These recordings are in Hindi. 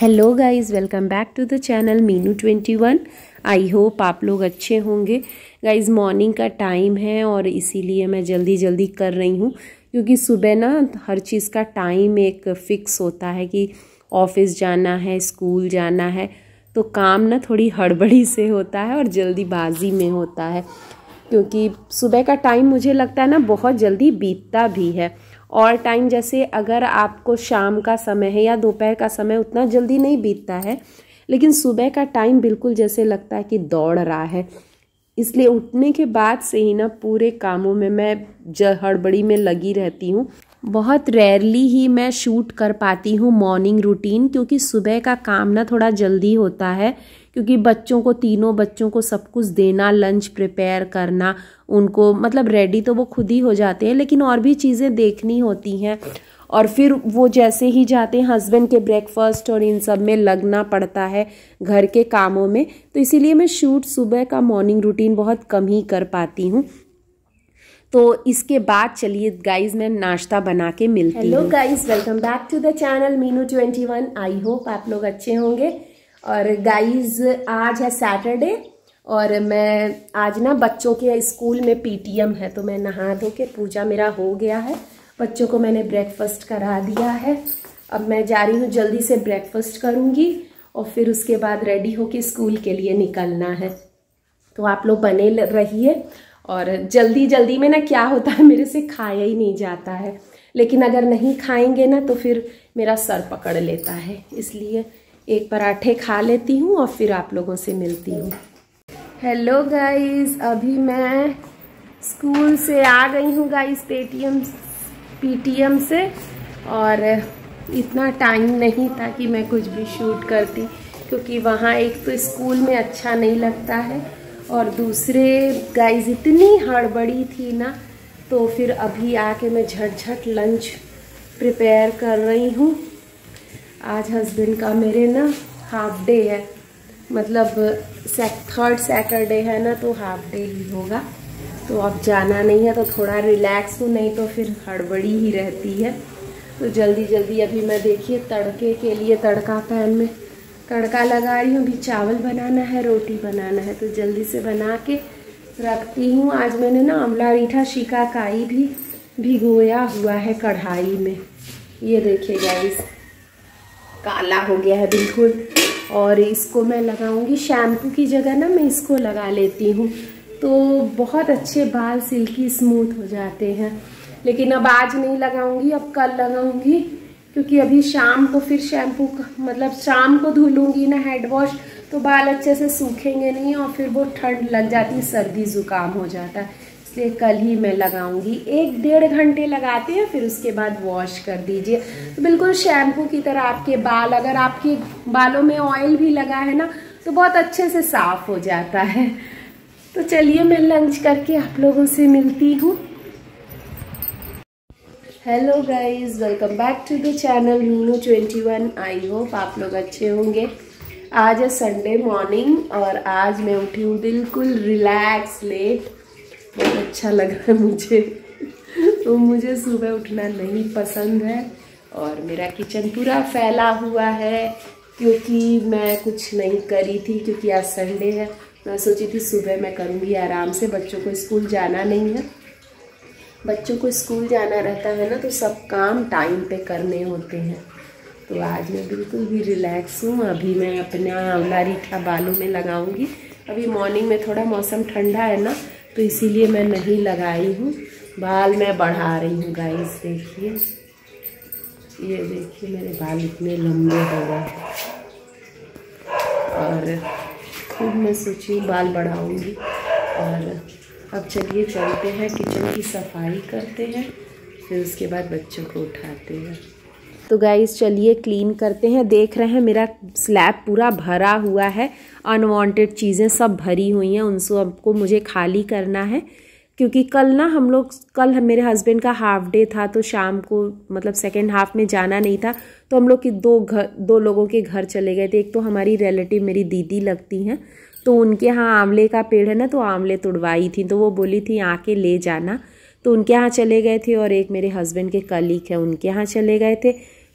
hello guys welcome back to the channel Meenu twenty one I hope आप लोग अच्छे होंगे गाइस मॉर्निंग का टाइम है और इसीलिए मैं जल्दी जल्दी कर रही हूँ क्योंकि सुबह ना हर चीज़ का टाइम एक फ़िक्स होता है कि ऑफिस जाना है स्कूल जाना है तो काम ना थोड़ी हड़बड़ी से होता है और जल्दीबाजी में होता है क्योंकि सुबह का टाइम मुझे लगता है ना बहुत जल्दी बीतता भी है और टाइम जैसे अगर आपको शाम का समय है या दोपहर का समय उतना जल्दी नहीं बीतता है लेकिन सुबह का टाइम बिल्कुल जैसे लगता है कि दौड़ रहा है इसलिए उठने के बाद से ही ना पूरे कामों में मैं हड़बड़ी में लगी रहती हूँ बहुत रेयरली ही मैं शूट कर पाती हूँ मॉर्निंग रूटीन क्योंकि सुबह का काम ना थोड़ा जल्दी होता है क्योंकि बच्चों को तीनों बच्चों को सब कुछ देना लंच प्रिपेयर करना उनको मतलब रेडी तो वो खुद ही हो जाते हैं लेकिन और भी चीज़ें देखनी होती हैं और फिर वो जैसे ही जाते हैं हस्बैंड के ब्रेकफास्ट और इन सब में लगना पड़ता है घर के कामों में तो इसीलिए मैं शूट सुबह का मॉर्निंग रूटीन बहुत कम ही कर पाती हूँ तो इसके बाद चलिए गाइज मैं नाश्ता बना के मिलती hello guys welcome back to the channel Meenu twenty one I hope आप लोग अच्छे होंगे और गाइज आज है सैटरडे और मैं आज ना बच्चों के स्कूल में पीटीएम है तो मैं नहा धो के पूजा मेरा हो गया है बच्चों को मैंने ब्रेकफास्ट करा दिया है अब मैं जा रही हूँ जल्दी से ब्रेकफास्ट करूँगी और फिर उसके बाद रेडी होके स्कूल के लिए निकलना है तो आप लोग बने रहिए और जल्दी जल्दी में ना क्या होता है मेरे से खाया ही नहीं जाता है लेकिन अगर नहीं खाएंगे ना तो फिर मेरा सर पकड़ लेता है इसलिए एक पराठे खा लेती हूँ और फिर आप लोगों से मिलती हूँ हेलो गाइस अभी मैं स्कूल से आ गई हूँ गाइस पेटीएम पीटीएम से और इतना टाइम नहीं था कि मैं कुछ भी शूट करती क्योंकि वहाँ एक तो स्कूल में अच्छा नहीं लगता है और दूसरे गाइस इतनी हड़बड़ी थी ना तो फिर अभी आके मैं झटझट लंच प्रिपेयर कर रही हूँ आज हस्बैंड का मेरे ना हाफ डे है मतलब थर्ड सैटरडे है ना तो हाफ डे ही होगा तो अब जाना नहीं है तो थोड़ा रिलैक्स हूँ नहीं तो फिर हड़बड़ी ही रहती है तो जल्दी जल्दी अभी मैं देखिए तड़के के लिए तड़का पैन में तड़का लगा रही हूँ अभी चावल बनाना है रोटी बनाना है तो जल्दी से बना के रखती हूँ आज मैंने ना आंवला रीठा शिका काई भी भिगोया हुआ है कढ़ाई में ये देखिए गाइस काला हो गया है बिल्कुल और इसको मैं लगाऊंगी शैम्पू की जगह ना मैं इसको लगा लेती हूँ तो बहुत अच्छे बाल सिल्की स्मूथ हो जाते हैं लेकिन अब आज नहीं लगाऊंगी अब कल लगाऊंगी क्योंकि अभी शाम को फिर शैम्पू मतलब शाम को धुलूंगी ना हेड वॉश तो बाल अच्छे से सूखेंगे नहीं और फिर वो ठंड लग जाती है सर्दी ज़ुकाम हो जाता है इसलिए कल ही मैं लगाऊंगी एक डेढ़ घंटे लगाते हैं फिर उसके बाद वॉश कर दीजिए तो बिल्कुल शैम्पू की तरह आपके बाल अगर आपके बालों में ऑयल भी लगा है ना तो बहुत अच्छे से साफ हो जाता है तो चलिए मैं लंच करके आप लोगों से मिलती हूँ hello guys welcome back to the channel Meenu twenty one I hope आप लोग अच्छे होंगे आज है संडे मॉर्निंग और आज मैं उठी हूँ बिल्कुल रिलैक्स लेट बहुत अच्छा लग रहा है मुझे तो मुझे सुबह उठना नहीं पसंद है और मेरा किचन पूरा फैला हुआ है क्योंकि मैं कुछ नहीं करी थी क्योंकि आज संडे है मैं सोची थी सुबह मैं करूँगी आराम से बच्चों को स्कूल जाना नहीं है बच्चों को स्कूल जाना रहता है ना तो सब काम टाइम पे करने होते हैं तो आज मैं बिल्कुल भी रिलैक्स हूँ अभी मैं अपना आंवला रीठा बालों में लगाऊंगी अभी मॉर्निंग में थोड़ा मौसम ठंडा है ना तो इसीलिए मैं नहीं लगाई हूँ बाल मैं बढ़ा रही हूँ गाइस देखिए ये देखिए मेरे बाल इतने लंबे हो गए और खूब मैं सोची बाल बढ़ाऊँगी और अब चलिए चलते हैं किचन की सफाई करते हैं फिर उसके बाद बच्चों को उठाते हैं तो गाइज चलिए क्लीन करते हैं देख रहे हैं मेरा स्लैब पूरा भरा हुआ है अनवांटेड चीज़ें सब भरी हुई हैं उन सबको मुझे खाली करना है क्योंकि कल ना हम लोग कल मेरे हस्बैंड का हाफ डे था तो शाम को मतलब सेकेंड हाफ में जाना नहीं था तो हम लोग की दो घर दो लोगों के घर चले गए थे एक तो हमारी रिलेटिव मेरी दीदी लगती हैं तो उनके यहाँ आंवले का पेड़ है ना तो आंवले तुड़वाई थी तो वो बोली थी आके ले जाना तो उनके यहाँ चले गए थे और एक मेरे हस्बैंड के कलीग है उनके यहाँ चले गए थे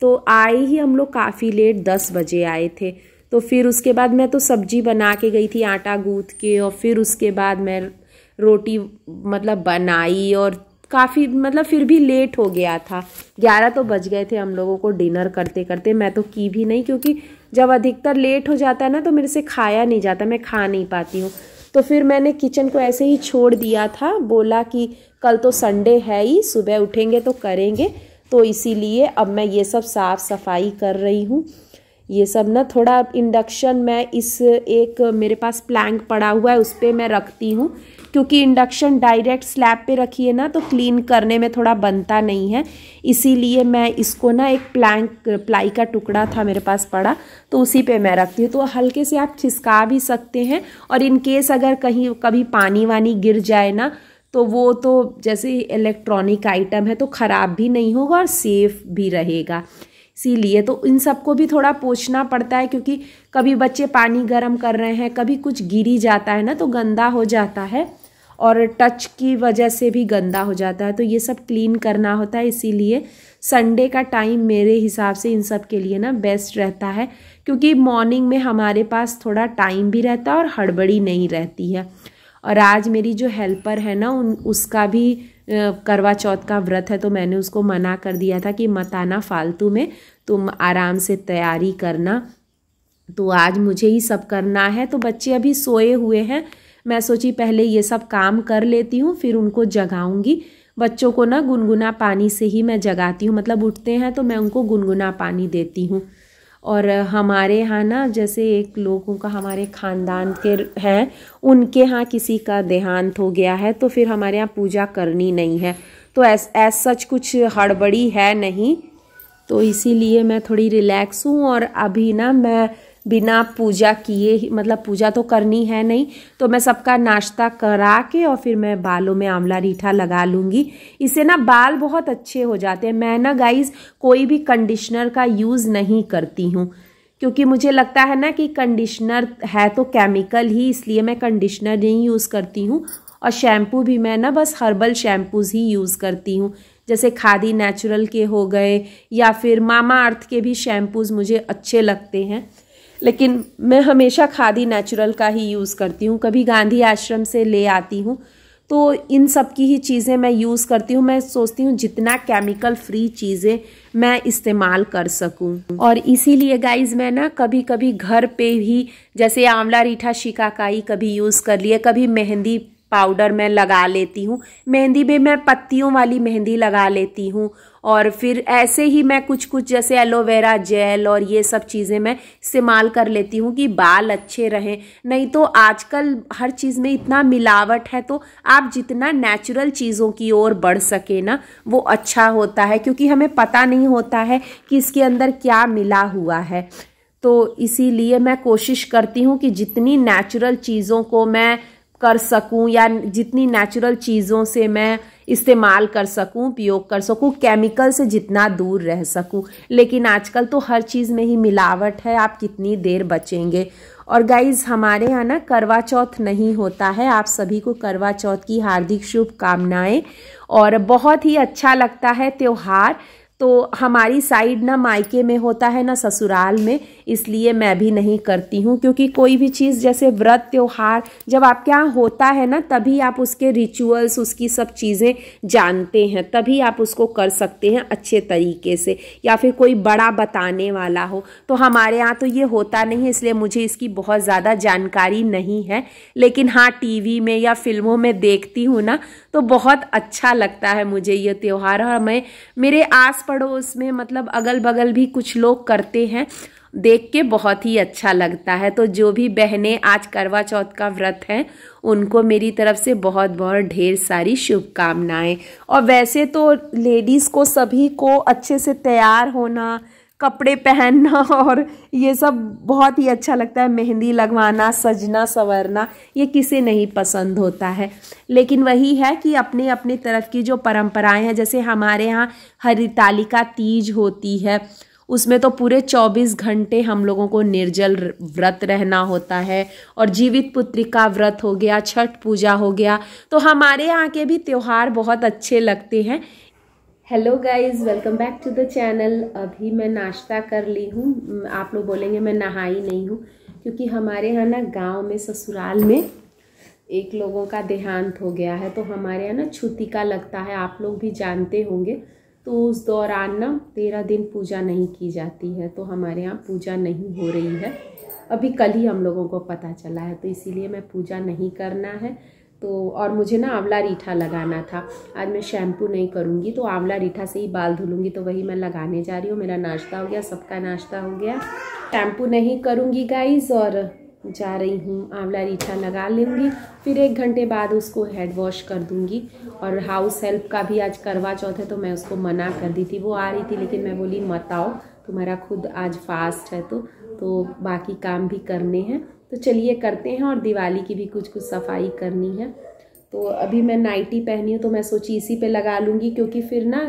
तो आए ही हम लोग काफ़ी लेट दस बजे आए थे तो फिर उसके बाद मैं तो सब्जी बना के गई थी आटा गूँथ के और फिर उसके बाद मैं रोटी मतलब बनाई और काफ़ी मतलब फिर भी लेट हो गया था ग्यारह तो बज गए थे हम लोगों को डिनर करते करते मैं तो की भी नहीं क्योंकि जब अधिकतर लेट हो जाता है ना तो मेरे से खाया नहीं जाता मैं खा नहीं पाती हूँ तो फिर मैंने किचन को ऐसे ही छोड़ दिया था बोला कि कल तो संडे है ही सुबह उठेंगे तो करेंगे तो इसीलिए अब मैं ये सब साफ़ सफाई कर रही हूँ ये सब ना थोड़ा इंडक्शन मैं इस एक मेरे पास प्लैंक पड़ा हुआ है उस पर मैं रखती हूँ क्योंकि इंडक्शन डायरेक्ट स्लैब पे रखिए ना तो क्लीन करने में थोड़ा बनता नहीं है इसीलिए मैं इसको ना एक प्लैंक प्लाई का टुकड़ा था मेरे पास पड़ा तो उसी पे मैं रखती हूँ तो हल्के से आप खिसका भी सकते हैं और इन केस अगर कहीं कभी पानी वानी गिर जाए ना तो वो तो जैसे इलेक्ट्रॉनिक आइटम है तो ख़राब भी नहीं होगा और सेफ भी रहेगा इसीलिए तो इन सबको भी थोड़ा पोछना पड़ता है क्योंकि कभी बच्चे पानी गर्म कर रहे हैं कभी कुछ गिरी जाता है ना तो गंदा हो जाता है और टच की वजह से भी गंदा हो जाता है तो ये सब क्लीन करना होता है इसीलिए संडे का टाइम मेरे हिसाब से इन सब के लिए ना बेस्ट रहता है क्योंकि मॉर्निंग में हमारे पास थोड़ा टाइम भी रहता है और हड़बड़ी नहीं रहती है और आज मेरी जो हेल्पर है ना उन उसका भी करवा चौथ का व्रत है तो मैंने उसको मना कर दिया था कि मत आना फालतू में तुम आराम से तैयारी करना तो आज मुझे ही सब करना है तो बच्चे अभी सोए हुए हैं मैं सोची पहले ये सब काम कर लेती हूँ फिर उनको जगाऊँगी बच्चों को ना गुनगुना पानी से ही मैं जगाती हूँ मतलब उठते हैं तो मैं उनको गुनगुना पानी देती हूँ और हमारे यहाँ ना जैसे एक लोगों का हमारे ख़ानदान के हैं उनके यहाँ किसी का देहांत हो गया है तो फिर हमारे यहाँ पूजा करनी नहीं है तो ऐस ऐस सच कुछ हड़बड़ी है नहीं तो इसीलिए मैं थोड़ी रिलैक्स हूँ और अभी ना मैं बिना पूजा किए मतलब पूजा तो करनी है नहीं तो मैं सबका नाश्ता करा के और फिर मैं बालों में आंवला रीठा लगा लूँगी इससे ना बाल बहुत अच्छे हो जाते हैं मैं ना गाइस कोई भी कंडीशनर का यूज़ नहीं करती हूँ क्योंकि मुझे लगता है ना कि कंडीशनर है तो केमिकल ही इसलिए मैं कंडीशनर नहीं यूज़ करती हूँ और शैम्पू भी मैं ना बस हर्बल शैम्पूज़ ही यूज़ करती हूँ जैसे खादी नेचुरल के हो गए या फिर मामा अर्थ के भी शैम्पूज़ मुझे अच्छे लगते हैं लेकिन मैं हमेशा खादी नेचुरल का ही यूज़ करती हूँ कभी गांधी आश्रम से ले आती हूँ तो इन सब की ही चीज़ें मैं यूज़ करती हूँ मैं सोचती हूँ जितना केमिकल फ्री चीज़ें मैं इस्तेमाल कर सकूँ और इसीलिए गाइज मैं ना कभी कभी घर पे भी जैसे आंवला रीठा शिकाकाई कभी यूज़ कर लिए कभी मेहंदी पाउडर मैं लगा लेती हूँ मेहंदी में मैं पत्तियों वाली मेहंदी लगा लेती हूँ और फिर ऐसे ही मैं कुछ कुछ जैसे एलोवेरा जेल और ये सब चीज़ें मैं इस्तेमाल कर लेती हूँ कि बाल अच्छे रहें नहीं तो आजकल हर चीज़ में इतना मिलावट है तो आप जितना नेचुरल चीज़ों की ओर बढ़ सके ना वो अच्छा होता है क्योंकि हमें पता नहीं होता है कि इसके अंदर क्या मिला हुआ है तो इसीलिए मैं कोशिश करती हूँ कि जितनी नेचुरल चीज़ों को मैं कर सकूं या जितनी नेचुरल चीज़ों से मैं इस्तेमाल कर सकूं उपयोग कर सकूं केमिकल से जितना दूर रह सकूं लेकिन आजकल तो हर चीज़ में ही मिलावट है आप कितनी देर बचेंगे और गाइज हमारे यहाँ ना करवा चौथ नहीं होता है आप सभी को करवा चौथ की हार्दिक शुभकामनाएं और बहुत ही अच्छा लगता है त्यौहार तो हमारी साइड ना मायके में होता है ना ससुराल में इसलिए मैं भी नहीं करती हूँ क्योंकि कोई भी चीज़ जैसे व्रत त्यौहार जब आपके यहाँ होता है ना तभी आप उसके रिचुअल्स उसकी सब चीज़ें जानते हैं तभी आप उसको कर सकते हैं अच्छे तरीके से या फिर कोई बड़ा बताने वाला हो तो हमारे यहाँ तो ये होता नहीं है इसलिए मुझे इसकी बहुत ज़्यादा जानकारी नहीं है लेकिन हाँ टी में या फिल्मों में देखती हूँ ना तो बहुत अच्छा लगता है मुझे ये त्यौहार और मैं मेरे आस पड़ोस में मतलब अगल बगल भी कुछ लोग करते हैं देख के बहुत ही अच्छा लगता है तो जो भी बहनें आज करवा चौथ का व्रत हैं उनको मेरी तरफ से बहुत बहुत ढेर सारी शुभकामनाएं और वैसे तो लेडीज़ को सभी को अच्छे से तैयार होना कपड़े पहनना और ये सब बहुत ही अच्छा लगता है मेहंदी लगवाना सजना संवरना ये किसे नहीं पसंद होता है लेकिन वही है कि अपने अपने तरफ की जो परंपराएं हैं जैसे हमारे यहाँ हरितालिका तीज होती है उसमें तो पूरे 24 घंटे हम लोगों को निर्जल व्रत रहना होता है और जीवित पुत्रिका व्रत हो गया छठ पूजा हो गया तो हमारे यहाँ के भी त्यौहार बहुत अच्छे लगते हैं hello guys welcome back to the channel अभी मैं नाश्ता कर ली हूँ आप लोग बोलेंगे मैं नहाई नहीं हूँ क्योंकि हमारे यहाँ ना गांव में ससुराल में एक लोगों का देहांत हो गया है तो हमारे यहाँ ना छुट्टी का लगता है आप लोग भी जानते होंगे तो उस दौरान ना तेरह दिन पूजा नहीं की जाती है तो हमारे यहाँ पूजा नहीं हो रही है अभी कल ही हम लोगों को पता चला है तो इसीलिए मैं पूजा नहीं करना है तो और मुझे ना आंवला रीठा लगाना था आज मैं शैम्पू नहीं करूँगी तो आंवला रीठा से ही बाल धुलूँगी तो वही मैं लगाने जा रही हूँ मेरा नाश्ता हो गया सबका नाश्ता हो गया शैम्पू नहीं करूँगी गाइज और जा रही हूँ आंवला रीठा लगा लूँगी फिर एक घंटे बाद उसको हेड वॉश कर दूँगी और हाउस हेल्प का भी आज करवा चौथ है तो मैं उसको मना कर दी थी वो आ रही थी लेकिन मैं बोली मत आओ तुम्हारा खुद आज फास्ट है तो, तो बाकी काम भी करने हैं तो चलिए करते हैं और दिवाली की भी कुछ कुछ सफाई करनी है तो अभी मैं नाइटी पहनी हूँ तो मैं सोची इसी पे लगा लूँगी क्योंकि फिर ना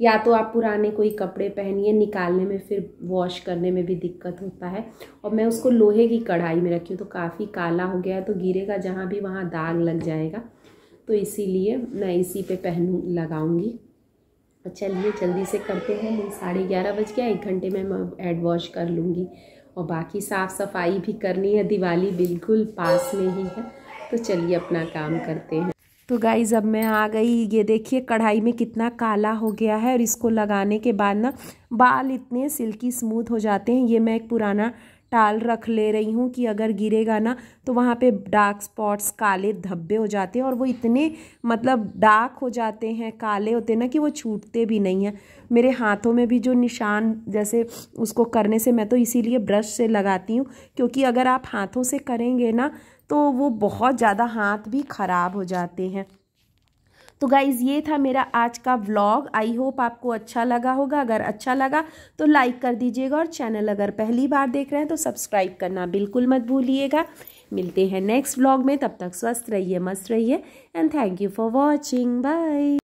या तो आप पुराने कोई कपड़े पहनिए निकालने में फिर वॉश करने में भी दिक्कत होता है और मैं उसको लोहे की कढ़ाई में रखी हूँ तो काफ़ी काला हो गया है तो गिरेगा जहाँ भी वहाँ दाग लग जाएगा तो इसीलिए मैं इसी पे पहन लगाऊंगी तो चलिए जल्दी से करते हैं साढ़े ग्यारह बज गया एक घंटे में मैं हेड वॉश कर लूँगी और बाकी साफ़ सफाई भी करनी है दिवाली बिल्कुल पास में ही है तो चलिए अपना काम करते हैं तो गाइज़ अब मैं आ गई ये देखिए कढ़ाई में कितना काला हो गया है और इसको लगाने के बाद ना बाल इतने सिल्की स्मूथ हो जाते हैं ये मैं एक पुराना टाल रख ले रही हूँ कि अगर गिरेगा ना तो वहाँ पे डार्क स्पॉट्स काले धब्बे हो जाते हैं और वो इतने मतलब डार्क हो जाते हैं काले होते हैं ना कि वो छूटते भी नहीं हैं मेरे हाथों में भी जो निशान जैसे उसको करने से मैं तो इसीलिए ब्रश से लगाती हूँ क्योंकि अगर आप हाथों से करेंगे ना तो वो बहुत ज़्यादा हाथ भी ख़राब हो जाते हैं तो गाइज़ ये था मेरा आज का व्लॉग आई होप आपको अच्छा लगा होगा अगर अच्छा लगा तो लाइक कर दीजिएगा और चैनल अगर पहली बार देख रहे हैं तो सब्सक्राइब करना बिल्कुल मत भूलिएगा मिलते हैं नेक्स्ट व्लॉग में तब तक स्वस्थ रहिए मस्त रहिए and thank you for watching bye